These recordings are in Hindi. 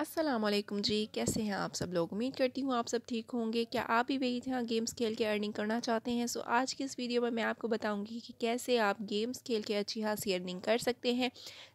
असलम जी कैसे हैं आप सब लोग उम्मीद करती हूँ आप सब ठीक होंगे क्या आप भी वही थे हाँ, गेम्स खेल के अर्निंग करना चाहते हैं सो आज की इस वीडियो में मैं आपको बताऊंगी कि कैसे आप गेम्स खेल के अच्छी खासी अर्निंग कर सकते हैं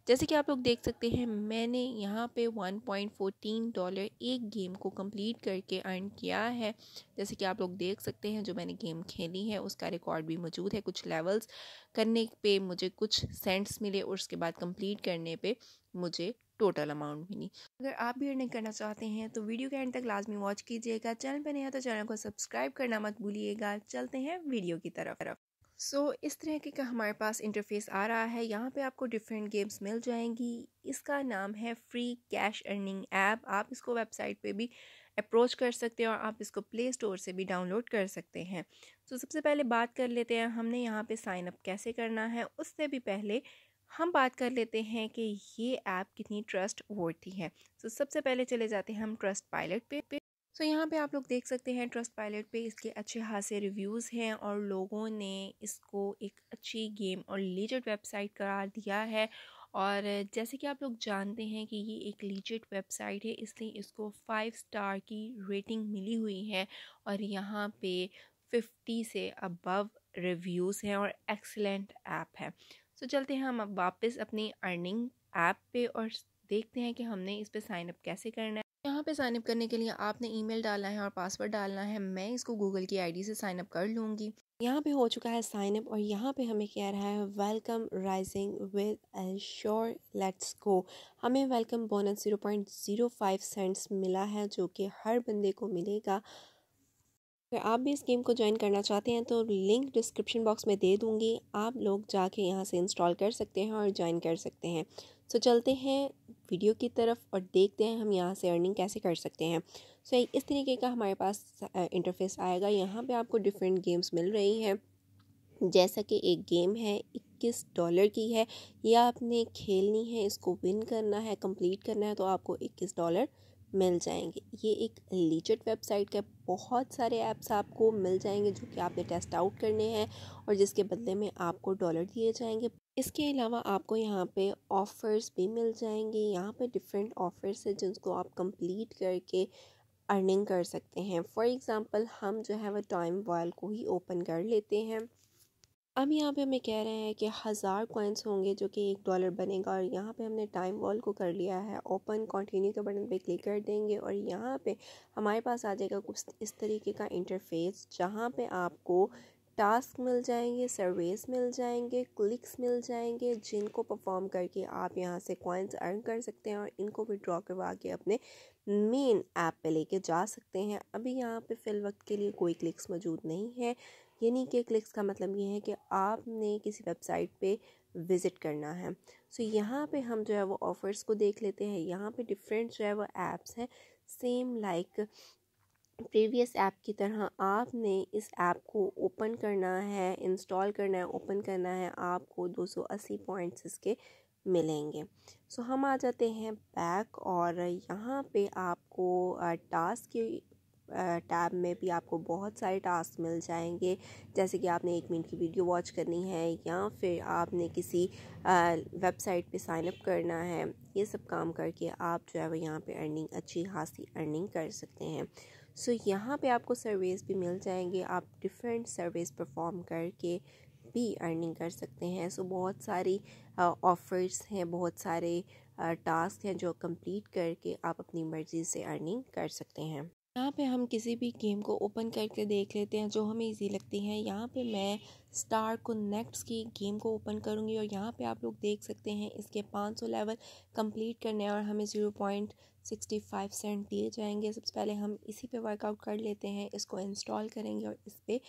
जैसे कि आप लोग देख सकते हैं मैंने यहाँ पे 1.14 डॉलर एक गेम को कंप्लीट करके अर्न किया है जैसे कि आप लोग देख सकते हैं जो मैंने गेम खेली है उसका रिकॉर्ड भी मौजूद है कुछ लेवल्स करने पर मुझे कुछ सेंट्स मिले और उसके बाद कम्प्लीट करने पर मुझे टोटल अमाउंट मिली अगर आप भी अर्निंग करना चाहते हैं तो वीडियो के एंड तक लाजमी वॉच कीजिएगा चैनल पर नहीं नया तो चैनल को सब्सक्राइब करना मत भूलिएगा चलते हैं वीडियो की तरफ सो so, इस तरह के का हमारे पास इंटरफेस आ रहा है यहाँ पे आपको डिफरेंट गेम्स मिल जाएंगी इसका नाम है फ्री कैश अर्निंग ऐप आप इसको वेबसाइट पे भी अप्रोच कर सकते हैं और आप इसको प्ले स्टोर से भी डाउनलोड कर सकते हैं तो सबसे पहले बात कर लेते हैं हमने यहाँ पे साइन अप कैसे करना है उससे भी पहले हम बात कर लेते हैं कि ये ऐप कितनी ट्रस्ट वर्थी है सो तो so, सबसे पहले चले जाते हैं हम ट्रस्ट पायलट पे पे सो तो so, यहाँ पे आप लोग देख सकते हैं ट्रस्ट पायलट पे इसके अच्छे खासे रिव्यूज़ हैं और लोगों ने इसको एक अच्छी गेम और लीजेड वेबसाइट करार दिया है और जैसे कि आप लोग जानते हैं कि ये एक लीजेड वेबसाइट है इसलिए इसको फाइव स्टार की रेटिंग मिली हुई है और यहाँ पे फिफ्टी से अबव रिव्यूज़ हैं और एक्सलेंट ऐप है तो चलते हैं हम अब वापस अपनी अर्निंग ऐप पे और देखते हैं कि हमने इस पर साइन अप कैसे करना है यहाँ पे साइन अप करने के लिए आपने ईमेल डालना है और पासवर्ड डालना है मैं इसको गूगल की आईडी से साइन अप कर लूँगी यहाँ पे हो चुका है साइन अप और यहाँ पे हमें कह रहा है welcome rising with L sure let's go हमें welcome bonus zero point zero five cents मिला है जो कि हर बंदे को मिलेगा अगर आप भी इस गेम को ज्वाइन करना चाहते हैं तो लिंक डिस्क्रिप्शन बॉक्स में दे दूँगी आप लोग जाके यहाँ से इंस्टॉल कर सकते हैं और ज्वाइन कर सकते हैं सो so, चलते हैं वीडियो की तरफ और देखते हैं हम यहाँ से अर्निंग कैसे कर सकते हैं सो so, इस तरीके का हमारे पास इंटरफेस आएगा यहाँ पे आपको डिफरेंट गेम्स मिल रही हैं जैसा कि एक गेम है इक्कीस डॉलर की है या आपने खेलनी है इसको विन करना है कंप्लीट करना है तो आपको इक्कीस डॉलर मिल जाएंगे ये एक लीजिट वेबसाइट के बहुत सारे ऐप्स आपको मिल जाएंगे जो कि आपने टेस्ट आउट करने हैं और जिसके बदले में आपको डॉलर दिए जाएंगे इसके अलावा आपको यहाँ पे ऑफ़र्स भी मिल जाएंगे यहाँ पे डिफरेंट ऑफ़र्स हैं जिनको आप कंप्लीट करके अर्निंग कर सकते हैं फॉर एग्ज़ाम्पल हम जो है वह टाइम वॉयल को ही ओपन कर लेते हैं अब यहाँ पे हमें कह रहे हैं कि हज़ार कॉइन्स होंगे जो कि एक डॉलर बनेगा और यहाँ पे हमने टाइम वॉल को कर लिया है ओपन कंटिन्यू के बटन पे क्लिक कर देंगे और यहाँ पे हमारे पास आ जाएगा कुछ इस तरीके का इंटरफेस जहाँ पे आपको टास्क मिल जाएंगे सर्वेस मिल जाएंगे क्लिक्स मिल जाएंगे जिनको परफॉर्म करके आप यहाँ से कॉइन्स अर्न कर सकते हैं और इनको विड्रॉ करवा के अपने मेन ऐप पे लेके जा सकते हैं अभी यहाँ पे फ़िल वक्त के लिए कोई क्लिक्स मौजूद नहीं है यानी कि क्लिक्स का मतलब ये है कि आपने किसी वेबसाइट पे विज़िट करना है सो so, यहाँ पे हम जो है वो ऑफ़र्स को देख लेते हैं यहाँ पे डिफरेंट जो है वो ऐप्स हैं सेम लाइक प्रीवियस ऐप की तरह आपने इस ऐप को ओपन करना है इंस्टॉल करना है ओपन करना है आपको 280 पॉइंट्स इसके मिलेंगे सो so, हम आ जाते हैं बैक और यहाँ पे आपको टास्क की टैब में भी आपको बहुत सारे टास्क मिल जाएंगे जैसे कि आपने एक मिनट की वीडियो वॉच करनी है या फिर आपने किसी वेबसाइट पे साइन अप करना है ये सब काम करके आप जो है वो यहाँ पे अर्निंग अच्छी खासी अर्निंग कर सकते हैं सो so, यहाँ पे आपको सर्वेस भी मिल जाएंगे आप डिफरेंट सर्विस परफॉर्म करके भी अर्निंग कर सकते हैं सो so, बहुत सारी ऑफर्स हैं बहुत सारे टास्क हैं जो कंप्लीट करके आप अपनी मर्ज़ी से अर्निंग कर सकते हैं यहाँ पे हम किसी भी गेम को ओपन करके देख लेते हैं जो हमें इजी लगती है यहाँ पे मैं स्टार नेक्स्ट की गेम को ओपन करूँगी और यहाँ पे आप लोग देख सकते हैं इसके 500 लेवल कंप्लीट करने और हमें zero point sixty five cent दिए जाएंगे सबसे पहले हम इसी पे वर्कआउट कर लेते हैं इसको इंस्टॉल करेंगे और इस पर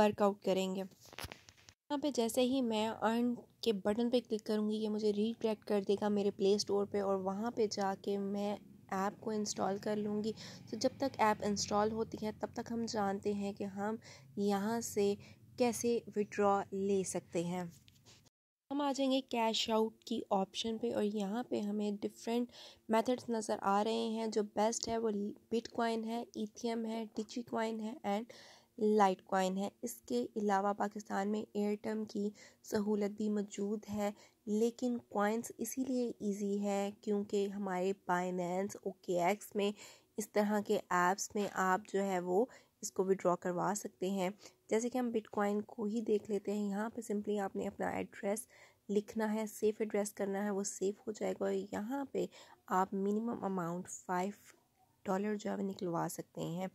वर्कआउट करेंगे यहाँ पे जैसे ही मैं अर्न के बटन पे क्लिक करूँगी ये मुझे रीडायरेक्ट कर देगा मेरे प्ले स्टोर पे और वहाँ पे जाके मैं ऐप को इंस्टॉल कर लूँगी तो जब तक ऐप इंस्टॉल होती है तब तक हम जानते हैं कि हम यहाँ से कैसे विड्रॉ ले सकते हैं हम आ जाएंगे कैश आउट की ऑप्शन पे और यहाँ पे हमें डिफरेंट मेथड्स नज़र आ रहे हैं जो बेस्ट है वो बिटकॉइन है इथियम है डिची क्वाइन है एंड लाइट कॉइन है इसके अलावा पाकिस्तान में एयरटम की सहूलत भी मौजूद है लेकिन कॉइन्स इसीलिए इजी है क्योंकि हमारे बाइनेंस ओके एक्स में इस तरह के ऐप्स में आप जो है वो इसको विड्रॉ करवा सकते हैं जैसे कि हम बिटकॉइन को ही देख लेते हैं यहाँ पे सिंपली आपने अपना एड्रेस लिखना है सेफ एड्रेस करना है वो सेफ हो जाएगा और यहाँ पे आप मिनिमम अमाउंट फाइव डॉलर जो है निकलवा सकते हैं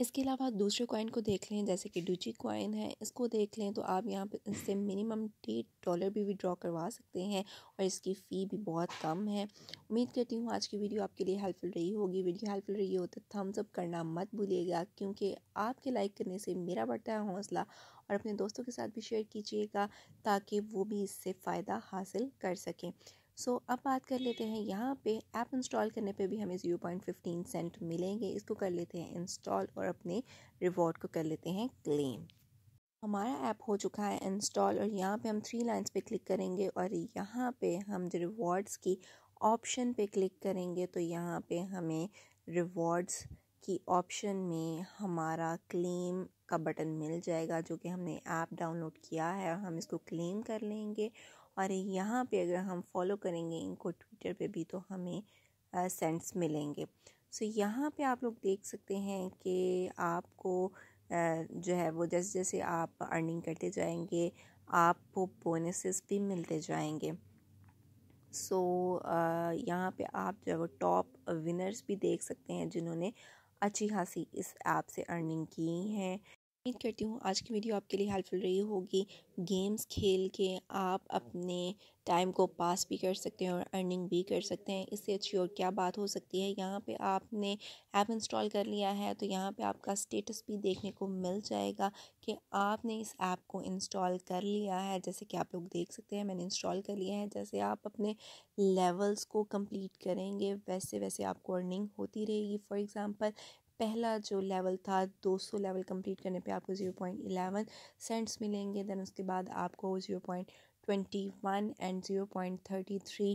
इसके अलावा दूसरे कॉइन को देख लें जैसे कि डूची कॉइन है इसको देख लें तो आप यहाँ पे इससे मिनिमम डेढ़ डॉलर भी विड्रॉ करवा सकते हैं और इसकी फ़ी भी बहुत कम है उम्मीद करती हूँ आज की वीडियो आपके लिए हेल्पफुल रही होगी वीडियो हेल्पफुल रही हो तो थम्स अप करना मत भूलिएगा क्योंकि आपके लाइक करने से मेरा बढ़ता है हौसला और अपने दोस्तों के साथ भी शेयर कीजिएगा ताकि वो भी इससे फ़ायदा हासिल कर सकें सो so, अब बात कर लेते हैं यहाँ पे ऐप इंस्टॉल करने पे भी हमें ज़ीरो पॉइंट फिफ्टीन सेंट मिलेंगे इसको कर लेते हैं इंस्टॉल और अपने रिवॉर्ड को कर लेते हैं क्लेम हमारा ऐप हो चुका है इंस्टॉल और यहाँ पे हम थ्री लाइंस पे क्लिक करेंगे और यहाँ पे हम जो रिवॉर्ड्स की ऑप्शन पे क्लिक करेंगे तो यहाँ पे हमें रिवॉर्ड्स की ऑप्शन में हमारा क्लेम का बटन मिल जाएगा जो कि हमने ऐप डाउनलोड किया है और हम इसको क्लेम कर लेंगे और यहाँ पे अगर हम फॉलो करेंगे इनको ट्विटर पे भी तो हमें सेंट्स मिलेंगे सो so, यहाँ पे आप लोग देख सकते हैं कि आपको जो है वो जैसे जैसे आप अर्निंग करते जाएंगे आपको बोनसेस भी मिलते जाएंगे सो so, यहाँ पे आप जो है वो टॉप विनर्स भी देख सकते हैं जिन्होंने अच्छी खासी इस ऐप से अर्निंग की है उम्मीद करती हूँ आज की वीडियो आपके लिए हेल्पफुल रही होगी गेम्स खेल के आप अपने टाइम को पास भी कर सकते हैं और अर्निंग भी कर सकते हैं इससे अच्छी और क्या बात हो सकती है यहाँ पे आपने ऐप इंस्टॉल कर लिया है तो यहाँ पे आपका स्टेटस भी देखने को मिल जाएगा कि आपने इस ऐप आप को इंस्टॉल कर लिया है जैसे कि आप लोग देख सकते हैं मैंने इंस्टॉल कर लिया है जैसे आप अपने लेवल्स को कम्प्लीट करेंगे वैसे वैसे आपको अर्निंग होती रहेगी फॉर एग्ज़ाम्पल पहला जो लेवल था 200 लेवल कंप्लीट करने पे आपको 0.11 सेंट्स मिलेंगे देन उसके बाद आपको 0.21 एंड 0.33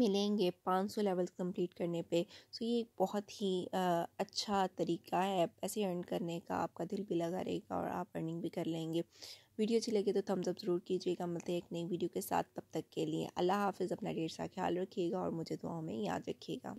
मिलेंगे 500 लेवल कंप्लीट करने पे सो ये एक बहुत ही आ, अच्छा तरीका है पैसे अर्न करने का आपका दिल भी लगा रहेगा और आप अर्निंग भी कर लेंगे वीडियो अच्छी लगे तो थम्स अप ज़रूर कीजिएगा मिलते हैं एक नई वीडियो के साथ तब तक के लिए अल्लाह हाफिज़ अपना डेढ़ सा ख्याल रखिएगा और मुझे दुआओं में याद रखिएगा